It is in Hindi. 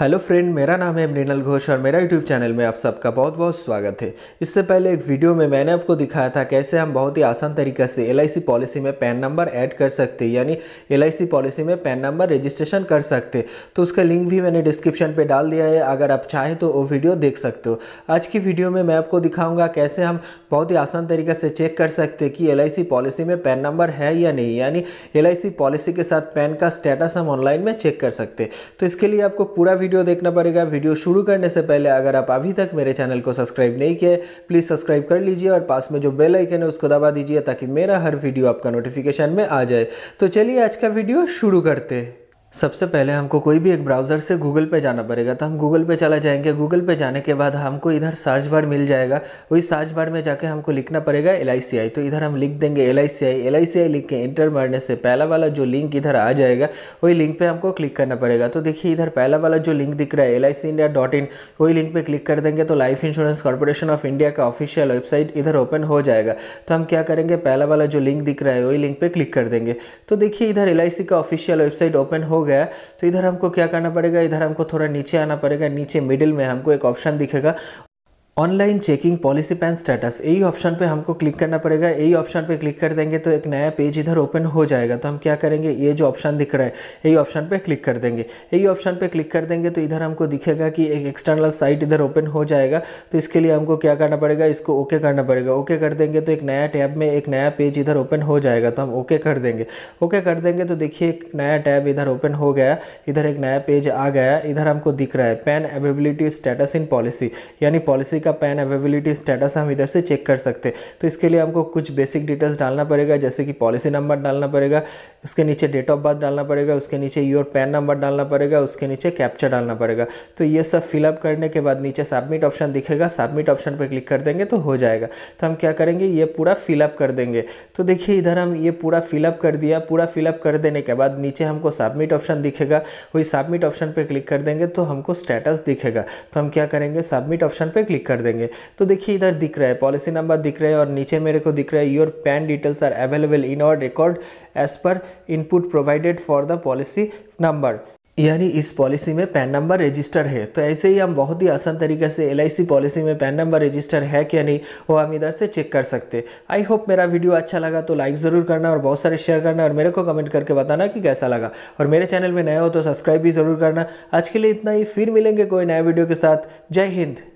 हेलो फ्रेंड मेरा नाम है मृणल घोष और मेरा यूट्यूब चैनल में आप सबका बहुत बहुत स्वागत है इससे पहले एक वीडियो में मैंने आपको दिखाया था कैसे हम बहुत ही आसान तरीके से एल पॉलिसी में पैन नंबर ऐड कर सकते हैं यानी एल पॉलिसी में पैन नंबर रजिस्ट्रेशन कर सकते तो उसका लिंक भी मैंने डिस्क्रिप्शन पर डाल दिया है अगर आप चाहें तो वो वीडियो देख सकते हो आज की वीडियो में मैं आपको दिखाऊँगा कैसे हम बहुत ही आसान तरीके से चेक कर सकते कि एल पॉलिसी में पैन नंबर है या नहीं यानी एल पॉलिसी के साथ पैन का स्टेटस हम ऑनलाइन में चेक कर सकते तो इसके लिए आपको पूरा वीडियो देखना पड़ेगा वीडियो शुरू करने से पहले अगर आप अभी तक मेरे चैनल को सब्सक्राइब नहीं किए प्लीज़ सब्सक्राइब कर लीजिए और पास में जो बेल आइकन है उसको दबा दीजिए ताकि मेरा हर वीडियो आपका नोटिफिकेशन में आ जाए तो चलिए आज का वीडियो शुरू करते हैं सबसे पहले हमको कोई भी एक ब्राउज़र से गूगल पे जाना पड़ेगा तो हम गूगल पे चला जाएंगे गूगल पे जाने के बाद हमको इधर सर्च बार मिल जाएगा वही सर्च बार में जाके हमको लिखना पड़ेगा एल तो इधर हम लिख देंगे एल आई लिख के एंटर मारने से पहला वाला जो लिंक इधर आ जाएगा वही लिंक पर हमको क्लिक करना पड़ेगा तो देखिए इधर पहला वाला जो लिंक दिख रहा है एल इंडिया डॉट इन वही लिंक पर क्लिक कर देंगे तो Life Insurance Corporation of India का ऑफिशियल वेबसाइट इधर ओपन हो जाएगा तो हम क्या करेंगे पहला वाला जो लिंक दिख रहा है वही लिंक पर क्लिक कर देंगे तो देखिए इधर एल का ऑफिशियल वेबसाइट ओपन होगा गया तो इधर हमको क्या करना पड़ेगा इधर हमको थोड़ा नीचे आना पड़ेगा नीचे मिडिल में हमको एक ऑप्शन दिखेगा online checking policy PAN status यही ऑप्शन पे हमको क्लिक करना पड़ेगा यही ऑप्शन पे क्लिक कर देंगे तो एक नया पेज इधर ओपन हो जाएगा तो हम क्या करेंगे ये जो ऑप्शन दिख रहा है यही ऑप्शन पे क्लिक कर देंगे यही ऑप्शन पे क्लिक कर देंगे तो इधर हमको दिखेगा कि एक एक्सटर्नल साइट इधर ओपन हो जाएगा तो इसके लिए हमको क्या करना पड़ेगा इसको ओके करना पड़ेगा ओके कर देंगे तो एक नया टैब में एक नया पेज इधर ओपन हो जाएगा तो हम ओके कर देंगे ओके कर देंगे तो देखिए एक नया टैब इधर ओपन हो गया इधर एक नया पेज आ गया इधर हमको दिख रहा है PAN availability status in policy यानी पॉलिसी का पैन अवेबिलिटी स्टेटस हम इधर से चेक कर सकते हैं तो इसके लिए हमको कुछ बेसिक डिटेल्स डालना पड़ेगा जैसे कि पॉलिसी नंबर डालना पड़ेगा उसके नीचे डेट ऑफ बर्थ डालना पड़ेगा उसके नीचे योर पैन नंबर डालना पड़ेगा उसके नीचे कैप्चर डालना पड़ेगा तो ये सब फिलअप करने के बाद नीचे सबमिट ऑप्शन दिखेगा सबमिट ऑप्शन पर क्लिक कर देंगे तो हो जाएगा तो हम क्या करेंगे ये पूरा फिलअप कर देंगे तो देखिए इधर हम ये पूरा फिलअप कर दिया पूरा फिलअप कर देने के बाद नीचे हमको सबमिट ऑप्शन दिखेगा वही सबमिट ऑप्शन पर क्लिक कर देंगे तो हमको स्टेटस दिखेगा तो हम क्या करेंगे सबमिट ऑप्शन पर क्लिक कर कर देंगे तो देखिए इधर दिख रहा है पॉलिसी नंबर दिख रहा है और नीचे मेरे को दिख रहा है your PAN details are available in our record as per input provided for the policy number यानी इस पॉलिसी में पैन नंबर रजिस्टर है तो ऐसे ही हम बहुत ही आसान तरीके से एल पॉलिसी में पैन नंबर रजिस्टर है कि नहीं वो हम इधर से चेक कर सकते आई होप मेरा वीडियो अच्छा लगा तो लाइक ज़रूर करना और बहुत सारे शेयर करना और मेरे को कमेंट करके बताना कि कैसा लगा और मेरे चैनल में नया हो तो सब्सक्राइब भी ज़रूर करना आज के लिए इतना ही फिर मिलेंगे कोई नया वीडियो के साथ जय हिंद